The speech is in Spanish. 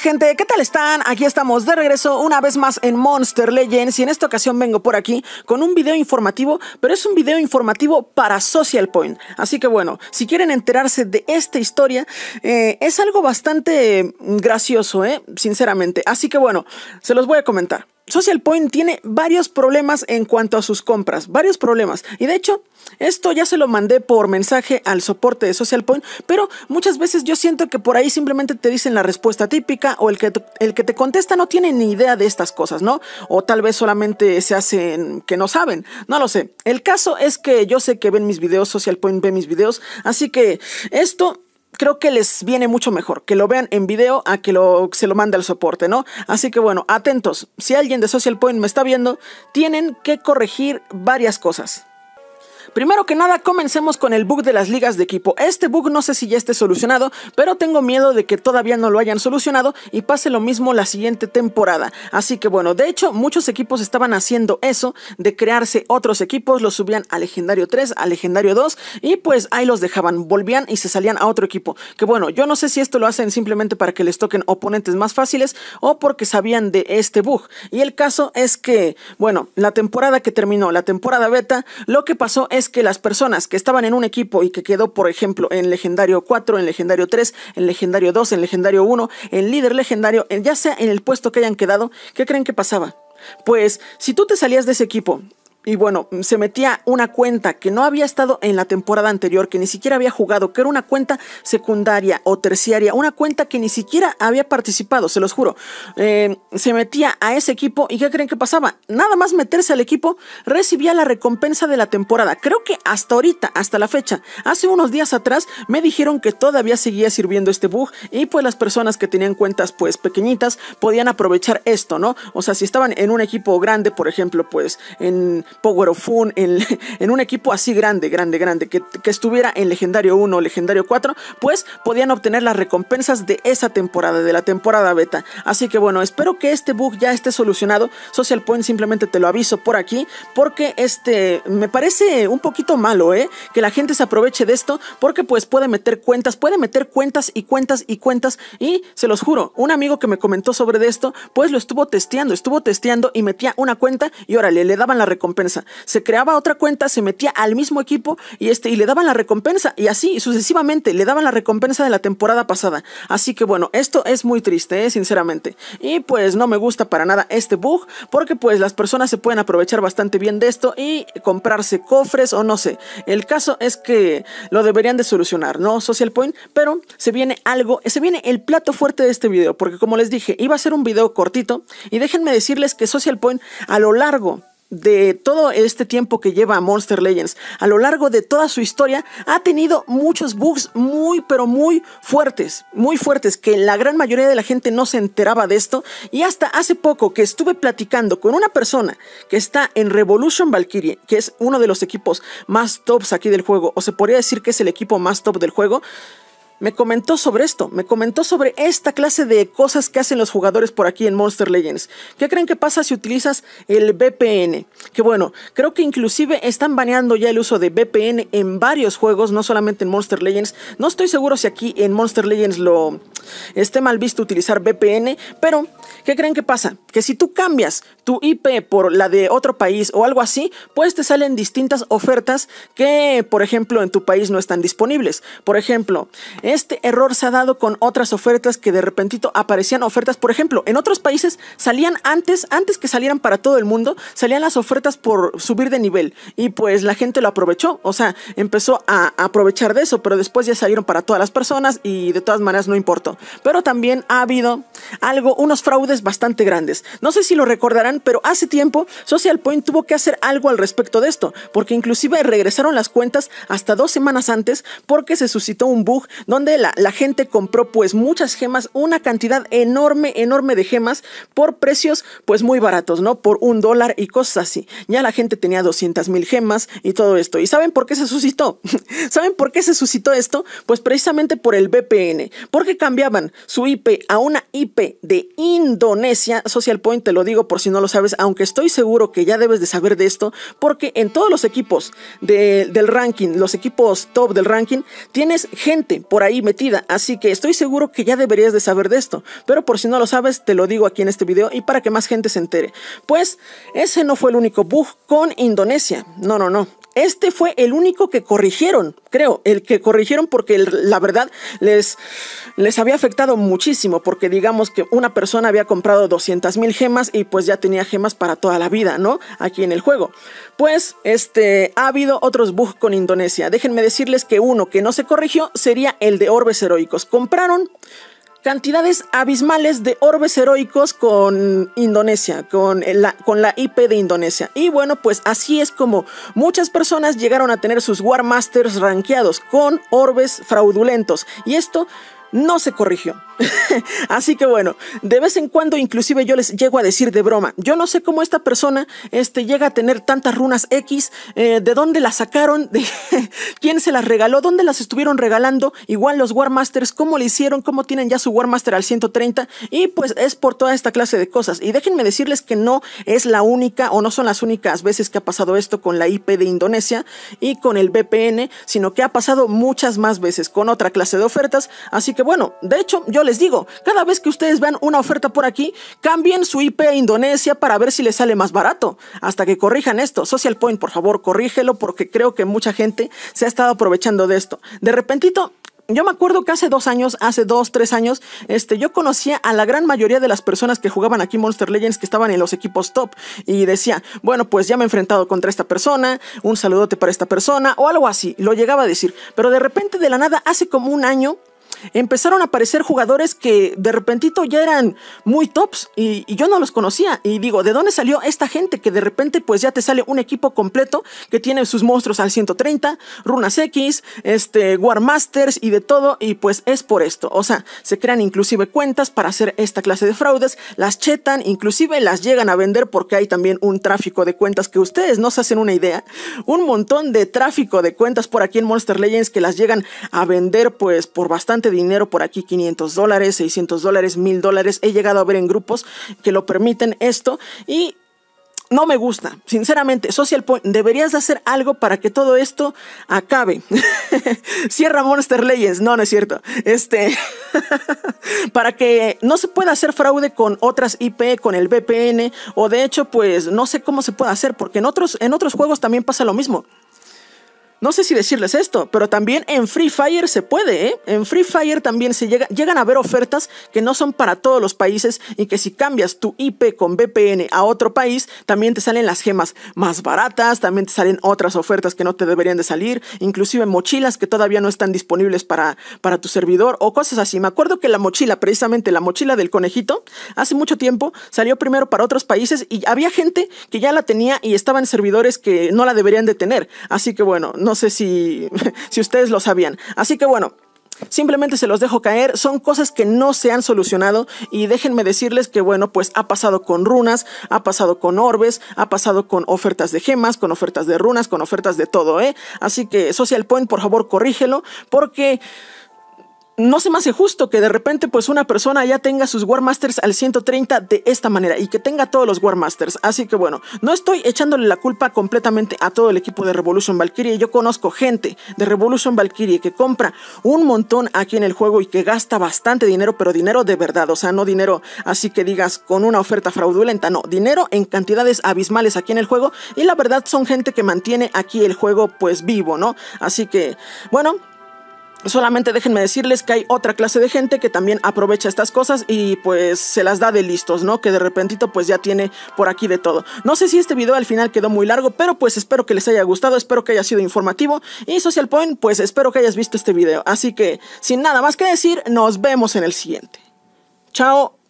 gente? ¿Qué tal están? Aquí estamos de regreso una vez más en Monster Legends y en esta ocasión vengo por aquí con un video informativo, pero es un video informativo para Social Point. Así que bueno, si quieren enterarse de esta historia, eh, es algo bastante mm, gracioso, ¿eh? sinceramente. Así que bueno, se los voy a comentar. Social Point tiene varios problemas en cuanto a sus compras, varios problemas. Y de hecho, esto ya se lo mandé por mensaje al soporte de Social Point, pero muchas veces yo siento que por ahí simplemente te dicen la respuesta típica o el que, el que te contesta no tiene ni idea de estas cosas, ¿no? O tal vez solamente se hacen que no saben, no lo sé. El caso es que yo sé que ven mis videos, Social Point ve mis videos, así que esto creo que les viene mucho mejor que lo vean en video a que lo, se lo mande al soporte, ¿no? Así que bueno, atentos. Si alguien de Social Point me está viendo, tienen que corregir varias cosas. Primero que nada, comencemos con el bug de las ligas de equipo. Este bug no sé si ya esté solucionado, pero tengo miedo de que todavía no lo hayan solucionado y pase lo mismo la siguiente temporada. Así que bueno, de hecho, muchos equipos estaban haciendo eso, de crearse otros equipos, los subían a Legendario 3, a Legendario 2 y pues ahí los dejaban, volvían y se salían a otro equipo. Que bueno, yo no sé si esto lo hacen simplemente para que les toquen oponentes más fáciles o porque sabían de este bug. Y el caso es que, bueno, la temporada que terminó, la temporada beta, lo que pasó es que las personas que estaban en un equipo y que quedó, por ejemplo, en legendario 4, en legendario 3, en legendario 2, en legendario 1, en líder legendario, ya sea en el puesto que hayan quedado, ¿qué creen que pasaba? Pues si tú te salías de ese equipo y bueno, se metía una cuenta que no había estado en la temporada anterior, que ni siquiera había jugado, que era una cuenta secundaria o terciaria, una cuenta que ni siquiera había participado, se los juro. Eh, se metía a ese equipo y ¿qué creen que pasaba? Nada más meterse al equipo, recibía la recompensa de la temporada. Creo que hasta ahorita, hasta la fecha, hace unos días atrás me dijeron que todavía seguía sirviendo este bug y pues las personas que tenían cuentas pues pequeñitas podían aprovechar esto, ¿no? O sea, si estaban en un equipo grande, por ejemplo, pues en Power of Fun, en, un equipo así grande, grande, grande, que, estuviera en Legendario 1 o Legendario 4, pues podían obtener las recompensas de esa temporada, de la temporada beta. Así que bueno, espero que este bug ya esté solucionado. Social Point simplemente te lo aviso por aquí, porque este me parece un poquito malo, ¿eh? Que la gente se aproveche de esto, porque pues puede meter cuentas, puede meter cuentas y cuentas y cuentas. Y se los juro, un amigo que me comentó sobre esto, pues lo estuvo testeando, estuvo testeando y metía una cuenta y órale, le daban la recompensa se creaba otra cuenta, se metía al mismo equipo y, este, y le daban la recompensa. Y así, sucesivamente, le daban la recompensa de la temporada pasada. Así que bueno, esto es muy triste, ¿eh? sinceramente. Y pues no me gusta para nada este bug, porque pues las personas se pueden aprovechar bastante bien de esto y comprarse cofres o no sé. El caso es que lo deberían de solucionar, ¿no? Social Point, pero se viene algo, se viene el plato fuerte de este video, porque como les dije, iba a ser un video cortito y déjenme decirles que Social Point a lo largo de todo este tiempo que lleva Monster Legends, a lo largo de toda su historia, ha tenido muchos bugs muy, pero muy fuertes, muy fuertes, que la gran mayoría de la gente no se enteraba de esto. Y hasta hace poco que estuve platicando con una persona que está en Revolution Valkyrie, que es uno de los equipos más tops aquí del juego, o se podría decir que es el equipo más top del juego, me comentó sobre esto, me comentó sobre esta clase de cosas que hacen los jugadores por aquí en Monster Legends. ¿Qué creen que pasa si utilizas el VPN? Que bueno, creo que inclusive están baneando ya el uso de VPN en varios juegos, no solamente en Monster Legends. No estoy seguro si aquí en Monster Legends lo esté mal visto utilizar VPN, pero ¿qué creen que pasa? Que si tú cambias tu IP por la de otro país o algo así, pues te salen distintas ofertas que, por ejemplo, en tu país no están disponibles. Por ejemplo, este error se ha dado con otras ofertas que de repentito aparecían ofertas. Por ejemplo, en otros países salían antes, antes que salieran para todo el mundo, salían las ofertas por subir de nivel. Y pues la gente lo aprovechó. O sea, empezó a aprovechar de eso, pero después ya salieron para todas las personas y de todas maneras no importó. Pero también ha habido algo, unos fraudes bastante grandes. No sé si lo recordarán, pero hace tiempo Social Point tuvo que hacer algo al respecto de esto, porque inclusive regresaron las cuentas hasta dos semanas antes porque se suscitó un bug donde donde la, la, gente compró pues muchas gemas, una cantidad enorme, enorme de gemas por precios pues muy baratos, ¿no? Por un dólar y cosas así. Ya la gente tenía 200 mil gemas y todo esto. ¿Y saben por qué se suscitó? ¿Saben por qué se suscitó esto? Pues precisamente por el VPN, porque cambiaban su IP a una IP de Indonesia. Social Point, te lo digo por si no lo sabes, aunque estoy seguro que ya debes de saber de esto, porque en todos los equipos del ranking, los equipos top del ranking, tienes gente por ahí metida, así que estoy seguro que ya deberías de saber de esto, pero por si no lo sabes, te lo digo aquí en este video y para que más gente se entere. Pues ese no fue el único bug con Indonesia, no, no, no, este fue el único que corrigieron, creo, el que corrigieron porque la verdad les, les había afectado muchísimo, porque digamos que una persona había comprado 200 mil gemas y pues ya tenía gemas para toda la vida, ¿no? Aquí en el juego. Pues, este, ha habido otros bugs con Indonesia. Déjenme decirles que uno que no se corrigió sería el de orbes heroicos. Compraron cantidades abismales de orbes heroicos con Indonesia, con la, con la IP de Indonesia. Y bueno, pues así es como muchas personas llegaron a tener sus Warmasters Masters rankeados con orbes fraudulentos. Y esto no se corrigió. Así que bueno, de vez en cuando inclusive yo les llego a decir de broma, yo no sé cómo esta persona este, llega a tener tantas runas X, eh, de dónde las sacaron, de quién se las regaló, dónde las estuvieron regalando, igual los Warmasters, cómo le hicieron, cómo tienen ya su Warmaster al 130 y pues es por toda esta clase de cosas. Y déjenme decirles que no es la única o no son las únicas veces que ha pasado esto con la IP de Indonesia y con el VPN, sino que ha pasado muchas más veces con otra clase de ofertas, así que bueno, de hecho yo les digo, cada vez que ustedes vean una oferta por aquí, cambien su IP a Indonesia para ver si les sale más barato, hasta que corrijan esto. Social Point, por favor, corrígelo porque creo que mucha gente se ha estado aprovechando de esto. De repentito, yo me acuerdo que hace dos años, hace dos, tres años, este, yo conocía a la gran mayoría de las personas que jugaban aquí Monster Legends que estaban en los equipos top y decía, bueno, pues ya me he enfrentado contra esta persona, un saludote para esta persona o algo así, lo llegaba a decir, pero de repente de la nada, hace como un año, empezaron a aparecer jugadores que de repentito ya eran muy tops y, yo no los conocía. Y digo, ¿de dónde salió esta gente que de repente pues ya te sale un equipo completo que tiene sus monstruos al 130, runas X, este, War y de todo? Y pues es por esto. O sea, se crean inclusive cuentas para hacer esta clase de fraudes, las chetan, inclusive las llegan a vender porque hay también un tráfico de cuentas que ustedes no se hacen una idea. Un montón de tráfico de cuentas por aquí en Monster Legends que las llegan a vender pues por bastante dinero por aquí, 500 dólares, 600 dólares, 1000 dólares. He llegado a ver en grupos que lo permiten esto y no me gusta, sinceramente. Social Point, deberías de hacer algo para que todo esto acabe. Cierra Monster Legends, no, no es cierto. Este, para que no se pueda hacer fraude con otras IP, con el VPN, o de hecho, pues no sé cómo se puede hacer, porque en otros, en otros juegos también pasa lo mismo no sé si decirles esto, pero también en Free Fire se puede, ¿eh? En Free Fire también se llega, llegan a ver ofertas que no son para todos los países y que si cambias tu IP con VPN a otro país, también te salen las gemas más baratas, también te salen otras ofertas que no te deberían de salir, inclusive mochilas que todavía no están disponibles para, para tu servidor o cosas así. Me acuerdo que la mochila, precisamente la mochila del conejito, hace mucho tiempo salió primero para otros países y había gente que ya la tenía y estaba en servidores que no la deberían de tener. Así que bueno, no no sé si, si ustedes lo sabían. Así que bueno, Simplemente se los dejo caer, son cosas que no se han solucionado y déjenme decirles que bueno, pues ha pasado con runas, ha pasado con orbes, ha pasado con ofertas de gemas, con ofertas de runas, con ofertas de todo, ¿eh? Así que Social Point, por favor, corrígelo porque no se me hace justo que de repente pues una persona ya tenga sus Warmasters al 130 de esta manera y que tenga todos los Warmasters. Así que bueno, no estoy echándole la culpa completamente a todo el equipo de Revolution Valkyrie. Yo conozco gente de Revolution Valkyrie que compra un montón aquí en el juego y que gasta bastante dinero, pero dinero de verdad, o sea, no dinero así que digas con una oferta fraudulenta, no, dinero en cantidades abismales aquí en el juego y la verdad son gente que mantiene aquí el juego pues vivo, ¿no? Así que bueno, Solamente déjenme decirles que hay otra clase de gente que también aprovecha estas cosas y pues se las da de listos, ¿no? Que de repentito pues ya tiene por aquí de todo. No sé si este video al final quedó muy largo, pero pues espero que les haya gustado, espero que haya sido informativo. Y Social Point, pues espero que hayas visto este video. Así que sin nada más que decir, nos vemos en el siguiente. Chao.